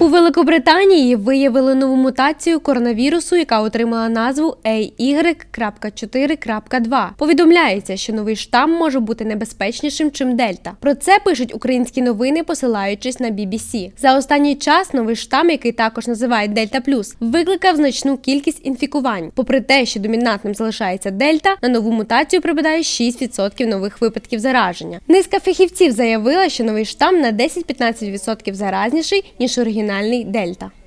У Великобританії виявили нову мутацію коронавірусу, яка отримала назву AY.4.2. Повідомляється, що новий штам може бути небезпечнішим, чим Дельта. Про це пишуть українські новини, посилаючись на BBC. За останній час новий штам, який також називають Дельта Плюс, викликав значну кількість інфікувань. Попри те, що домінантним залишається Дельта, на нову мутацію припадає 6% нових випадків зараження. Низка фахівців заявила, що новий штам на 10-15% заразніший ніж оригінальний nacionalni Delta.